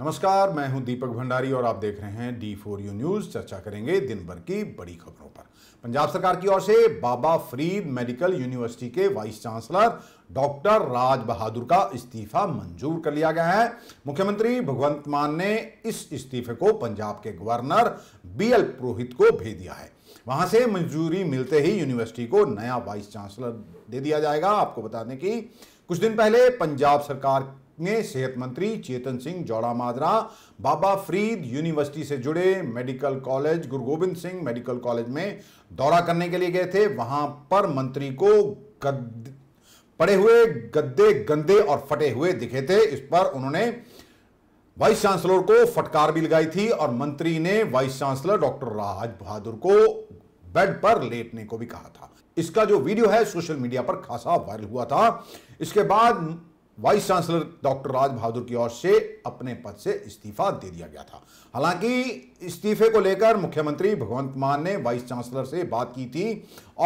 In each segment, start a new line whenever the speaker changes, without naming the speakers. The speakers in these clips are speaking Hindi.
नमस्कार मैं हूं दीपक भंडारी और आप देख रहे हैं डी फोर यू न्यूज चर्चा करेंगे दिन भर की बड़ी खबरों पर पंजाब सरकार की ओर से बाबा फरीद मेडिकल यूनिवर्सिटी के vice chancellor doctor Raj Bahadur का इस्तीफा मंजूर कर लिया गया है मुख्यमंत्री भगवंत मान ने इस इस्तीफे को पंजाब के गवर्नर बी एल पुरोहित को भेज दिया है वहां से मंजूरी मिलते ही यूनिवर्सिटी को नया वाइस चांसलर दे दिया जाएगा आपको बता दें कि कुछ दिन पहले पंजाब सरकार में सेहत मंत्री चेतन सिंह जौड़ा माजरा बाबा फरीद यूनिवर्सिटी से जुड़े मेडिकल कॉलेज गुरु गोविंद सिंह मेडिकल कॉलेज में दौरा करने के लिए गए थे वहां पर मंत्री को गद, पड़े हुए गद्दे गंदे और फटे हुए दिखे थे इस पर उन्होंने वाइस चांसलर को फटकार भी लगाई थी और मंत्री ने vice chancellor doctor Raj Bahadur को बेड पर लेटने को भी कहा था इसका जो वीडियो है सोशल मीडिया पर खासा वायरल हुआ था इसके बाद vice chancellor doctor Raj Bahadur की ओर से अपने पद से इस्तीफा दे दिया गया था हालांकि इस्तीफे को लेकर मुख्यमंत्री भगवंत मान ने वाइस चांसलर से बात की थी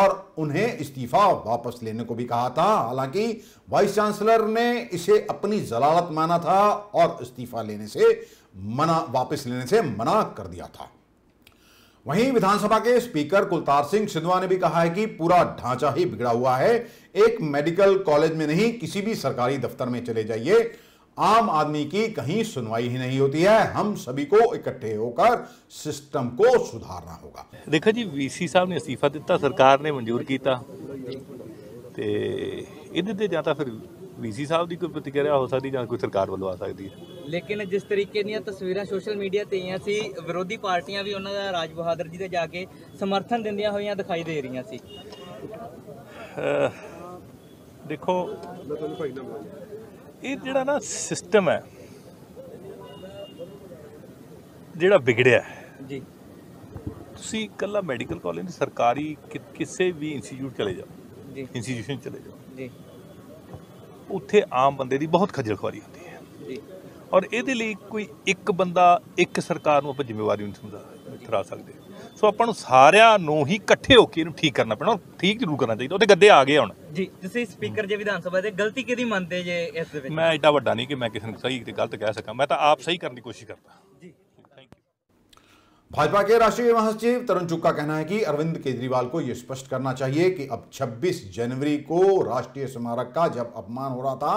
और उन्हें इस्तीफा वापस लेने को भी कहा था हालांकि वाइस चांसलर ने इसे अपनी जलालत माना था और इस्तीफा लेने से मना वापस लेने से मना कर दिया था वहीं विधानसभा के स्पीकर कुलतार सिंह सिंधवा ने भी कहा है कि पूरा ढांचा ही बिगड़ा हुआ है एक मेडिकल कॉलेज में नहीं किसी भी सरकारी दफ्तर में चले जाइए आम आदमी की कहीं सुनवाई ही नहीं होती है हम सभी को इकट्ठे होकर सिस्टम को सुधारना होगा
देखा जी वीसी साहब ने इस्तीफा दिता सरकार ने मंजूर किया फिर ਡੀਸੀ ਸਾਹਿਬ ਦੀ ਕੋਈ ਪ੍ਰਤੀਕਿਰਿਆ ਹੋ ਸਕਦੀ ਜਾਂ ਕੋਈ ਸਰਕਾਰ ਵੱਲੋਂ ਆ ਸਕਦੀ ਹੈ ਲੇਕਿਨ ਜਿਸ ਤਰੀਕੇ ਦੀਆਂ ਤਸਵੀਰਾਂ ਸੋਸ਼ਲ ਮੀਡੀਆ ਤੇ ਆਈਆਂ ਸੀ ਵਿਰੋਧੀ ਪਾਰਟੀਆਂ ਵੀ ਉਹਨਾਂ ਦਾ ਰਾਜ ਬਹਾਦਰ ਜੀ ਦੇ ਜਾ ਕੇ ਸਮਰਥਨ ਦਿੰਦੀਆਂ ਹੋਈਆਂ ਦਿਖਾਈ ਦੇ ਰਹੀਆਂ ਸੀ ਦੇਖੋ ਇਹ ਜਿਹੜਾ ਨਾ ਸਿਸਟਮ ਹੈ ਜਿਹੜਾ ਵਿਗੜਿਆ ਹੈ, ਜੀ ਤੁਸੀਂ ਇਕੱਲਾ ਮੈਡੀਕਲ ਕਾਲਜ ਨਹੀਂ ਸਰਕਾਰੀ ਕਿਸੇ ਵੀ ਇੰਸਟੀਚਿਊਟ ਚਲੇ ਜਾਓ ਜੀ ਇੰਸਟੀਚਿਊਸ਼ਨ ਚਲੇ ਜਾਓ ਜੀ ਉੱਥੇ ਆਮ ਬੰਦੇ ਦੀ ਬਹੁਤ ਖੱਜਲ ਹੁੰਦੀ ਹੈ ਔਰ ਇਹਦੇ ਲਈ ਕੋਈ ਇੱਕ ਬੰਦਾ ਇੱਕ ਸਰਕਾਰ ਨੂੰ ਆਪਾਂ ਜ਼ਿੰਮੇਵਾਰੀ ਨਹੀਂ ਸਮਝਾ ਇਤਰਾ ਸਕਦੇ ਸੋ ਆਪਾਂ ਨੂੰ ਸਾਰਿਆਂ ਨੂੰ ਹੀ ਇਕੱਠੇ ਹੋ ਕੇ ਇਹਨੂੰ ਠੀਕ ਕਰਨਾ ਪੈਣਾ ਠੀਕ ਜ਼ਰੂਰ ਕਰਨਾ ਚਾਹੀਦਾ ਉਹਦੇ ਗੱਦੇ ਆ ਗਏ ਹੁਣ ਜੀ ਤੁਸੀਂ ਸਪੀਕਰ ਜੇ ਵਿਧਾਨ ਸਭਾ ਦੇ ਗਲਤੀ ਕਿਹਦੀ ਮੰਨਦੇ ਜੇ ਇਸ ਦੇ ਵਿੱਚ ਮੈਂ ਐਡਾ ਵੱਡਾ ਨਹੀਂ ਕਿ ਮੈਂ ਕਿਸੇ ਨੂੰ ਸਹੀ ਤੇ ਗਲਤ ਕਹਿ ਸਕਾਂ ਮੈਂ ਤਾਂ ਆਪ ਸਹੀ ਕਰਨ ਦੀ ਕੋਸ਼ਿਸ਼ ਕਰਦਾ
भाजपा के राष्ट्रीय महासचिव तरुण चुग का कहना है कि अरविंद केजरीवाल को यह स्पष्ट करना चाहिए कि अब 26 जनवरी को राष्ट्रीय स्मारक का जब अपमान हो रहा था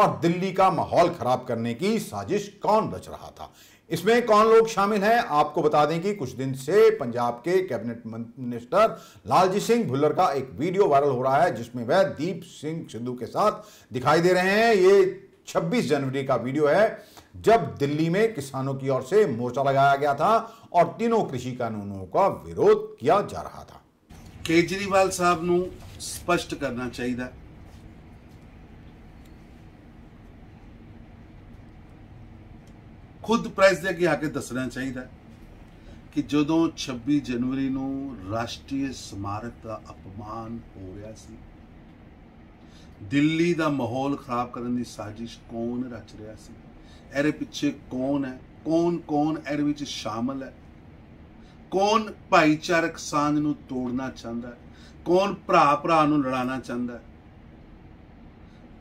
और दिल्ली का माहौल खराब करने की साजिश कौन रच रहा था इसमें कौन लोग शामिल हैं आपको बता दें कि कुछ दिन से पंजाब के कैबिनेट मिनिस्टर लालजी सिंह भुल्लर का एक वीडियो वायरल हो रहा है जिसमें वह दीप सिंह सिद्धू के साथ दिखाई दे रहे हैं ये छब्बीस जनवरी का वीडियो है जब दिल्ली में किसानों की ओर से मोर्चा लगाया गया था और तीनों कृषि कानूनों का विरोध किया जा
रहा था केजरीवाल साहब ਨੂੰ સ્પષ્ટ کرنا ચાહીદ આ خود પ્રાઇસ દેકે આકે ਦੱਸਣਾ ચાહીદ ਕਿ જોਦੋਂ 26 જાન્યુઆરી ਨੂੰ રાષ્ટ્રીય સ્મારત અપમાન હો ગયા ਸੀ દિલ્હી ਦਾ માહોલ ખરાબ કરનની સાજિશ કોણ રચ ਰિયા ਸੀ ਇਹਦੇ ਪਿੱਛੇ ਕੌਣ ਹੈ ਕੌਣ ਕੌਣ ਇਹਦੇ ਵਿੱਚ ਸ਼ਾਮਲ ਹੈ ਕੌਣ ਭਾਈਚਾਰਕ ਸਾਂਝ ਨੂੰ ਤੋੜਨਾ ਚਾਹੁੰਦਾ ਹੈ ਕੌਣ ਭਰਾ ਭਰਾ ਨੂੰ ਲੜਾਉਣਾ ਚਾਹੁੰਦਾ ਹੈ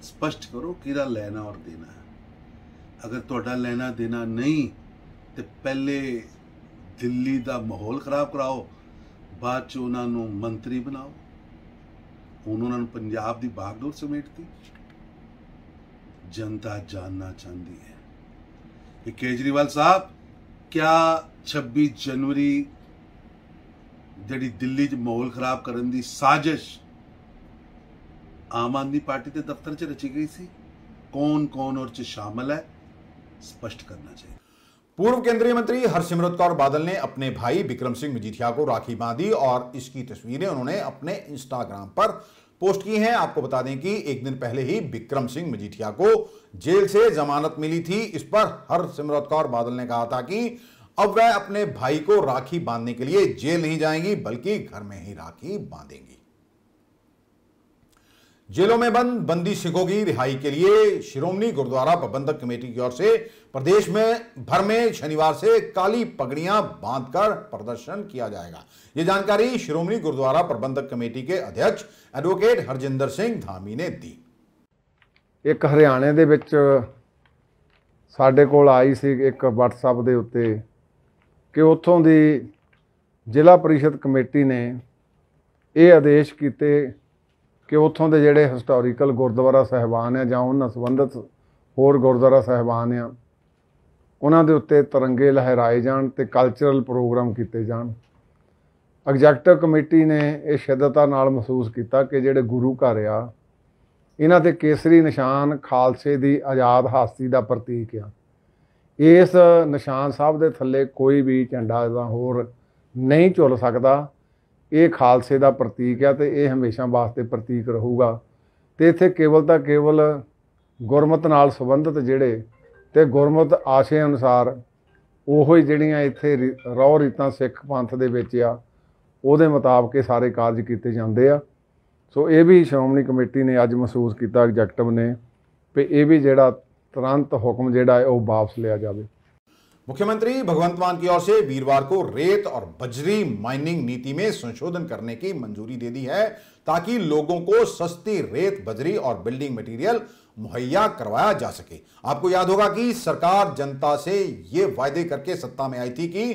ਸਪਸ਼ਟ ਕਰੋ ਕਿਹਦਾ ਲੈਣਾ ਔਰ ਦੇਣਾ ਹੈ ਅਗਰ ਤੁਹਾਡਾ ਲੈਣਾ ਦੇਣਾ ਨਹੀਂ ਤੇ ਪਹਿਲੇ ਦਿੱਲੀ ਦਾ ਮਾਹੌਲ ਖਰਾਬ ਕਰਾਓ ਬਾਅਦ ਚ ਉਹਨਾਂ ਨੂੰ ਮੰਤਰੀ ਬਣਾਓ ਉਹਨਾਂ ਨੂੰ ਪੰਜਾਬ ਦੀ ਬਾਗਡੋਰ ਸਮੇਟਤੀ ਜਨਤਾ ਜਾਨਣਾ ਚਾਹੁੰਦੀ ਹੈ कि केजरीवाल साहब क्या 26 जनवरी ਜਿਹੜੀ दिल्ली च माहौल खराब करने की साजिश आम आदमी पार्टी के दफ्तर च रची गई ਸੀ कौन कौन और शामिल है स्पष्ट करना चाहिए
पूर्व केंद्रीय मंत्री हरसिमरत कौर बादल ने अपने भाई विक्रम सिंह मजीठिया को राखी बांधी और इसकी तस्वीरें उन्होंने अपने इंस्टाग्राम पर पोस्ट की हैं आपको बता दें कि एक दिन पहले ही बिक्रम सिंह मजीठिया को जेल से जमानत मिली थी इस पर हर सिमरत कौर बादल ने कहा था कि अब वह अपने भाई को राखी बांधने के लिए जेल नहीं जाएंगी बल्कि घर में ही राखी बांधेंगी जेलों में बंद बंदी सिखों की रिहाई के लिए शिरोमणी गुरुद्वारा प्रबंधक कमेटी की ओर से प्रदेश में भर में शनिवार से काली पगड़ियां बांधकर प्रदर्शन किया जाएगा ये जानकारी शिरोमणी गुरुद्वारा प्रबंधक कमेटी के अध्यक्ष एडवोकेट हरजिंदर सिंह धामी ने दी
एक ਹਰਿਆਣੇ ਦੇ ਵਿੱਚ ਸਾਡੇ आई सी एक ਇੱਕ WhatsApp ਦੇ कि ਕਿ ਉੱਥੋਂ जिला परिषद कमेटी ने यह आदेश ਆਦੇਸ਼ ਕਿ ਉੱਥੋਂ ਦੇ ਜਿਹੜੇ ਹਿਸਟੋਰੀਕਲ ਗੁਰਦੁਆਰਾ ਸਹਿਬਾਨ ਆ ਜਾਂ ਉਹਨਾਂ ਸੰਬੰਧਿਤ ਹੋਰ ਗੁਰਦੁਆਰਾ ਸਹਿਬਾਨ ਆ ਉਹਨਾਂ ਦੇ ਉੱਤੇ ਤਿਰੰਗੇ ਲਹਿਰਾਏ ਜਾਣ ਤੇ ਕਲਚਰਲ ਪ੍ਰੋਗਰਾਮ ਕੀਤੇ ਜਾਣ ਐਗਜ਼ੈਕਟਿਵ ਕਮੇਟੀ ਨੇ ਇਹ ਸ਼ਿੱਦਤਾ ਨਾਲ ਮਹਿਸੂਸ ਕੀਤਾ ਕਿ ਜਿਹੜੇ ਗੁਰੂ ਘਰ ਆ ਇਹਨਾਂ ਤੇ ਕੇਸਰੀ ਨਿਸ਼ਾਨ ਖਾਲਸੇ ਦੀ ਆਜ਼ਾਦ ਹਾਸਤੀ ਦਾ ਪ੍ਰਤੀਕ ਆ ਇਸ ਨਿਸ਼ਾਨ ਸਾਹਿਬ ਦੇ ਥੱਲੇ ਕੋਈ ਵੀ ਝੰਡਾ ਜਾਂ ਹੋਰ ਨਹੀਂ ਝੁੱਲ ਸਕਦਾ ਇਹ ਖਾਲਸੇ ਦਾ ਪ੍ਰਤੀਕ ਹੈ ਤੇ ਇਹ ਹਮੇਸ਼ਾ ਵਾਸਤੇ ਪ੍ਰਤੀਕ ਰਹੂਗਾ ਤੇ ਇੱਥੇ ਕੇਵਲ ਤਾਂ ਕੇਵਲ ਗੁਰਮਤ ਨਾਲ ਸੰਬੰਧਿਤ ਜਿਹੜੇ ਤੇ ਗੁਰਮਤ ਆਸ਼ੇ ਅਨੁਸਾਰ ਉਹੋ ਹੀ ਜਿਹੜੀਆਂ ਇੱਥੇ ਰੌ ਰੀਤਾਂ ਸਿੱਖ ਪੰਥ ਦੇ ਵਿੱਚ ਆ ਉਹਦੇ ਮੁਤਾਬਕ ਇਹ ਸਾਰੇ ਕਾਰਜ ਕੀਤੇ ਜਾਂਦੇ ਆ ਸੋ ਇਹ ਵੀ ਸ਼੍ਰੋਮਣੀ ਕਮੇਟੀ ਨੇ ਅੱਜ ਮਹਿਸੂਸ ਕੀਤਾ ਐਗਜੈਕਟਿਵ ਨੇ ਵੀ ਇਹ ਵੀ ਜਿਹੜਾ ਤੁਰੰਤ ਹੁਕਮ ਜਿਹੜਾ ਹੈ ਉਹ ਵਾਪਸ ਲਿਆ ਜਾਵੇ
मुख्यमंत्री भगवंत मान की ओर से वीरवार को रेत और बजरी माइनिंग नीति में संशोधन करने की मंजूरी दे दी है ताकि लोगों को सस्ती रेत बजरी और बिल्डिंग मटेरियल मुहैया करवाया जा सके आपको याद होगा कि सरकार जनता से ये वायदे करके सत्ता में आई थी कि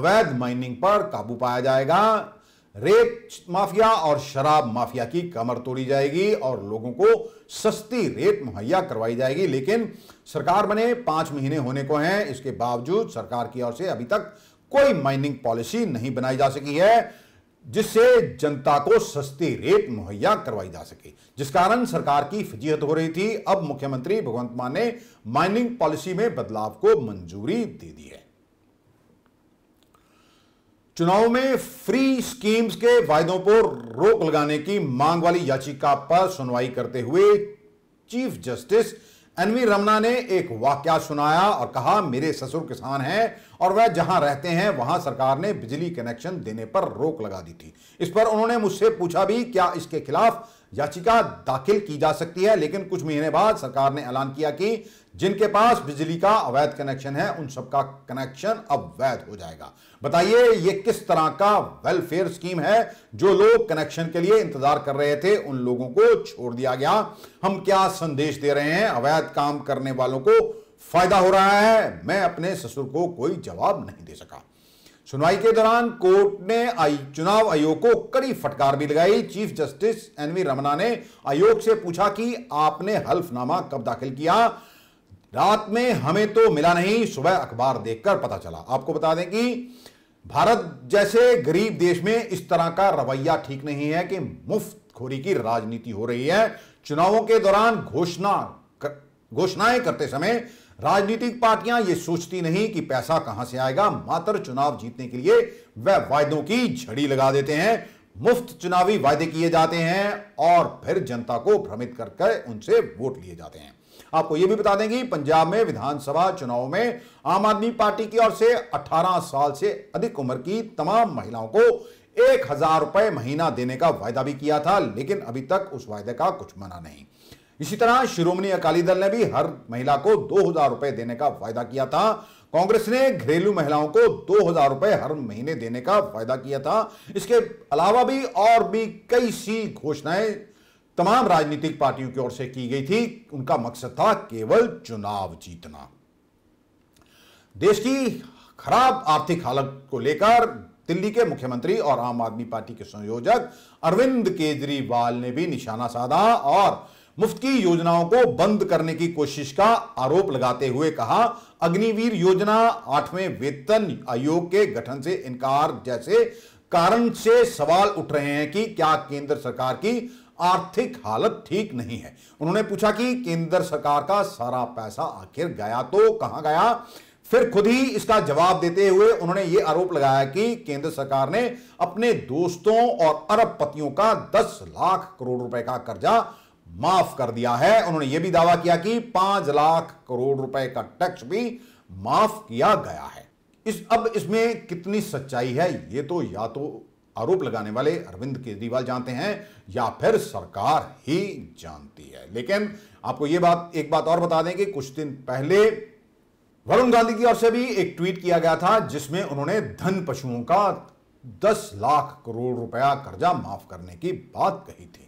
अवैध माइनिंग पर काबू पाया जाएगा रेत माफिया और शराब माफिया की कमर तोड़ी जाएगी और लोगों को सस्ती रेत मुहैया करवाई जाएगी लेकिन सरकार बने पांच महीने होने को हैं इसके बावजूद सरकार की ओर से अभी तक कोई माइनिंग पॉलिसी नहीं बनाई जा सकी है जिससे जनता को सस्ती रेट मुहैया करवाई जा सके जिस कारण सरकार की फजीहत हो रही थी अब मुख्यमंत्री भगवंत मान ने माइनिंग पॉलिसी में बदलाव को मंजूरी दे दी है चुनाव में फ्री स्कीम्स के वायदों पर रोक लगाने की मांग वाली याचिका पर सुनवाई करते हुए चीफ जस्टिस एनवी रमना ने एक वाक्या सुनाया और कहा मेरे ससुर किसान हैं और वह जहां रहते हैं वहां सरकार ने बिजली कनेक्शन देने पर रोक लगा दी थी इस पर उन्होंने मुझसे पूछा भी क्या इसके खिलाफ याचिका दाखिल की जा सकती है लेकिन कुछ महीने बाद सरकार ने ऐलान किया कि जिनके पास बिजली का अवैध कनेक्शन है उन सबका कनेक्शन अवैध हो जाएगा बताइए ये किस तरह का वेलफेयर स्कीम है जो लोग कनेक्शन के लिए इंतजार कर रहे थे उन लोगों को छोड़ दिया गया हम क्या संदेश दे रहे हैं अवैध काम करने वालों को फायदा हो रहा है मैं अपने ससुर को कोई जवाब नहीं दे सका सुनवाई के दौरान कोर्ट ने चुनाव आयोग को कड़ी फटकार भी लगाई चीफ जस्टिस एनवी रमना ने आयोग से पूछा कि आपने हल्फनामा कब दाखिल किया रात में हमें तो मिला नहीं सुबह अखबार देखकर पता चला आपको बता दें कि भारत जैसे गरीब देश में इस तरह का रवैया ठीक नहीं है कि मुफ्त खोरी की राजनीति हो रही है चुनावों के दौरान घोषणा कर, घोषणाएं करते समय राजनीतिक पार्टियां ये सोचती नहीं कि पैसा कहां से आएगा मात्र चुनाव जीतने के लिए वह वायदों की झड़ी लगा देते हैं मुफ्त चुनावी वायदे किए जाते हैं और फिर जनता को भ्रमित करके उनसे वोट लिए जाते हैं आपको यह भी बता दें कि पंजाब में विधानसभा चुनाव में आम आदमी पार्टी की ओर से 18 साल से अधिक उम्र की तमाम महिलाओं को एक हजार रुपए महीना देने का वायदा भी किया था लेकिन अभी तक उस वायदे का कुछ मना नहीं इसी तरह शिरोमणी अकाली दल ने भी हर महिला को दो हजार रुपए देने का वायदा किया था कांग्रेस ने घरेलू महिलाओं को दो हजार रुपए हर महीने देने का वायदा किया था इसके अलावा भी और भी कई सी घोषणाएं तमाम राजनीतिक पार्टियों की ओर से की गई थी उनका मकसद था केवल चुनाव जीतना देश की खराब आर्थिक हालत को लेकर दिल्ली के मुख्यमंत्री और आम आदमी पार्टी के संयोजक अरविंद केजरीवाल ने भी निशाना साधा और मुफ्त की योजनाओं को बंद करने की कोशिश का आरोप लगाते हुए कहा अग्निवीर योजना आठवें वेतन आयोग के गठन से इनकार जैसे कारण से सवाल उठ रहे हैं कि क्या केंद्र सरकार की आर्थिक हालत ठीक नहीं है उन्होंने पूछा कि केंद्र सरकार का सारा पैसा आखिर गया तो कहां गया फिर खुद ही इसका जवाब देते हुए उन्होंने ये आरोप लगाया कि केंद्र सरकार ने अपने दोस्तों और अरबपतियों का 10 लाख करोड़ रुपए का कर्जा माफ कर दिया है उन्होंने यह भी दावा किया कि 5 लाख करोड़ रुपए का टैक्स भी माफ किया गया है इस अब इसमें कितनी सच्चाई है ये तो या तो आरोप लगाने वाले अरविंद केजरीवाल जानते हैं या फिर सरकार ही जानती है लेकिन आपको यह बात एक बात और बता दें कि कुछ दिन पहले वरुण गांधी की ओर से भी एक ट्वीट किया गया था जिसमें उन्होंने धन पशुओं का 10 लाख करोड़ रुपया कर्जा माफ करने की बात कही थी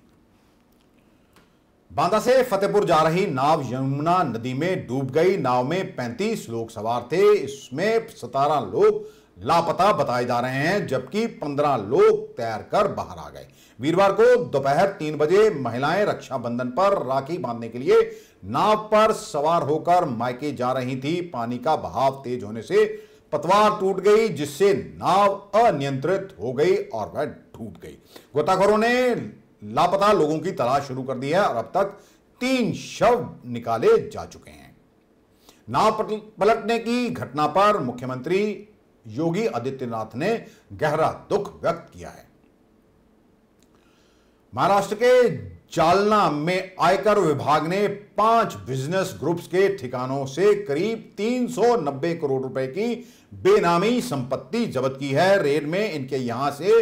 बांदा से फतेहपुर जा रही नाव यमुना नदी में डूब गई नाव में 35 लोग सवार थे इसमें 17 लोग लापता बताए जा रहे हैं जबकि पंद्रह लोग तैर कर बाहर आ गए वीरवार को दोपहर तीन बजे महिलाएं रक्षाबंधन पर राखी बांधने के लिए नाव पर सवार होकर मायके जा रही थी पानी का बहाव तेज होने से पतवार टूट गई जिससे नाव अनियंत्रित हो गई और वह डूब गई गोताखोरों ने लापता लोगों की तलाश शुरू कर दी है और अब तक तीन शव निकाले जा चुके हैं नाव पलटने की घटना पर मुख्यमंत्री योगी आदित्यनाथ ने गहरा दुख व्यक्त किया है महाराष्ट्र के जालना में आयकर विभाग ने पांच बिजनेस ग्रुप्स के ठिकानों से करीब 390 करोड़ रुपए की बेनामी संपत्ति जब्त की है रेड में इनके यहां से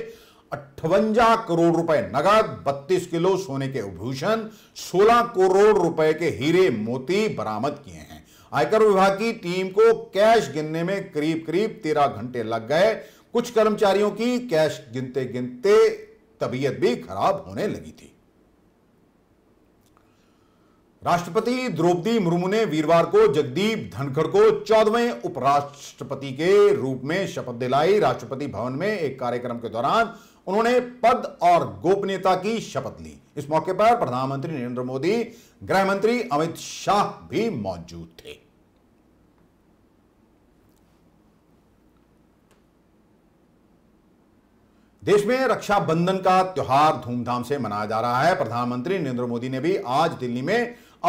अट्ठवंजा करोड़ रुपए नगद 32 किलो सोने के उभूषण 16 करोड़ रुपए के हीरे मोती बरामद किए हैं आयकर विभाग की टीम को कैश गिनने में करीब करीब तेरह घंटे लग गए कुछ कर्मचारियों की कैश गिनते गिनते तबीयत भी खराब होने लगी थी राष्ट्रपति द्रौपदी मुर्मू ने वीरवार को जगदीप धनखड़ को चौदहवें उपराष्ट्रपति के रूप में शपथ दिलाई राष्ट्रपति भवन में एक कार्यक्रम के दौरान उन्होंने पद और गोपनीयता की शपथ ली इस मौके पर प्रधानमंत्री नरेंद्र मोदी गृह मंत्री अमित शाह भी मौजूद थे देश में रक्षाबंधन का त्यौहार धूमधाम से मनाया जा रहा है प्रधानमंत्री नरेंद्र मोदी ने भी आज दिल्ली में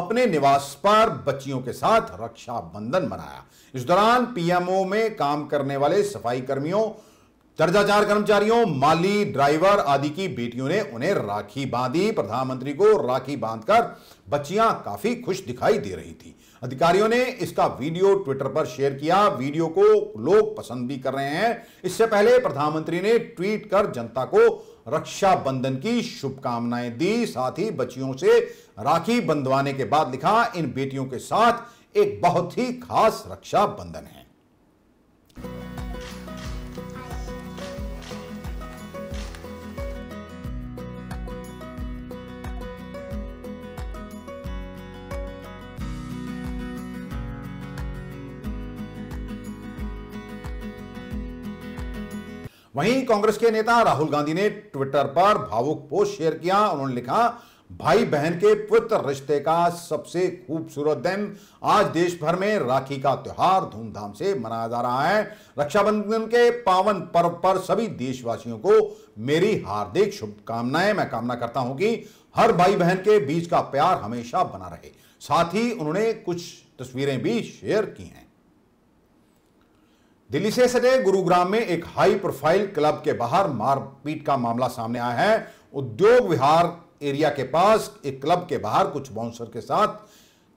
अपने निवास पर बच्चियों के साथ रक्षाबंधन मनाया इस दौरान पीएमओ में काम करने वाले सफाई कर्मियों चार कर्मचारियों माली ड्राइवर आदि की बेटियों ने उन्हें राखी बांधी प्रधानमंत्री को राखी बांधकर बच्चियां काफी खुश दिखाई दे रही थी अधिकारियों ने इसका वीडियो ट्विटर पर शेयर किया वीडियो को लोग पसंद भी कर रहे हैं इससे पहले प्रधानमंत्री ने ट्वीट कर जनता को रक्षाबंधन की शुभकामनाएं दी साथ ही बच्चियों से राखी बंधवाने के बाद लिखा इन बेटियों के साथ एक बहुत ही खास रक्षाबंधन है वहीं कांग्रेस के नेता राहुल गांधी ने ट्विटर पर भावुक पोस्ट शेयर किया उन्होंने लिखा भाई बहन के पुत्र रिश्ते का सबसे खूबसूरत दिन आज देश भर में राखी का त्यौहार धूमधाम से मनाया जा रहा है रक्षाबंधन के पावन पर्व पर सभी देशवासियों को मेरी हार्दिक शुभकामनाएं मैं कामना करता हूं कि हर भाई बहन के बीच का प्यार हमेशा बना रहे साथ ही उन्होंने कुछ तस्वीरें भी शेयर की हैं दिल्ली से सटे गुरुग्राम में एक हाई प्रोफाइल क्लब के बाहर मारपीट का मामला सामने आया है उद्योग विहार एरिया के पास एक क्लब के बाहर कुछ बाउंसर के साथ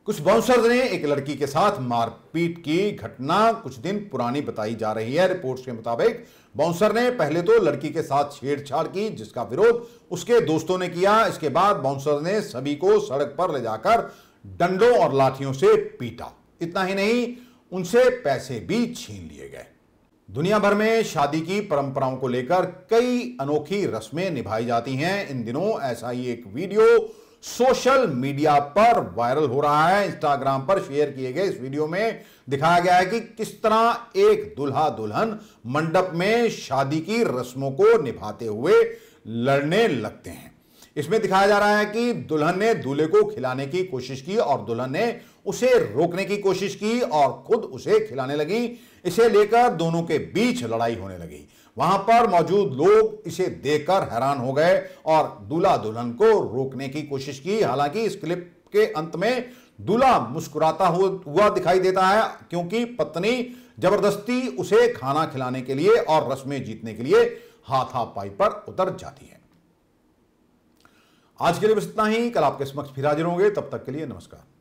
कुछ बाउंसर ने एक लड़की के साथ मारपीट की घटना कुछ दिन पुरानी बताई जा रही है रिपोर्ट्स के मुताबिक बाउंसर ने पहले तो लड़की के साथ छेड़छाड़ की जिसका विरोध उसके दोस्तों ने किया इसके बाद बाउंसर ने सभी को सड़क पर ले जाकर डंडों और लाठियों से पीटा इतना ही नहीं उनसे पैसे भी छीन लिए गए दुनिया भर में शादी की परंपराओं को लेकर कई अनोखी रस्में निभाई जाती हैं इन दिनों ऐसा ही एक वीडियो सोशल मीडिया पर वायरल हो रहा है इंस्टाग्राम पर शेयर किए गए इस वीडियो में दिखाया गया है कि किस तरह एक दुल्हा दुल्हन मंडप में शादी की रस्मों को निभाते हुए लड़ने लगते हैं इसमें दिखाया जा रहा है कि दुल्हन ने दूल्हे को खिलाने की कोशिश की और दुल्हन ने उसे रोकने की कोशिश की और खुद उसे खिलाने लगी इसे लेकर दोनों के बीच लड़ाई होने लगी वहां पर मौजूद लोग इसे देखकर हैरान हो गए और दूल्हा दुल्हन को रोकने की कोशिश की हालांकि इस क्लिप के अंत में दूल्हा मुस्कुराता हुआ दिखाई देता है क्योंकि पत्नी जबरदस्ती उसे खाना खिलाने के लिए और रस्में जीतने के लिए हाथापाई पर उतर जाती है आज के लिए बस इतना ही कल आपके समक्ष फिर हाजिर होंगे तब तक के लिए नमस्कार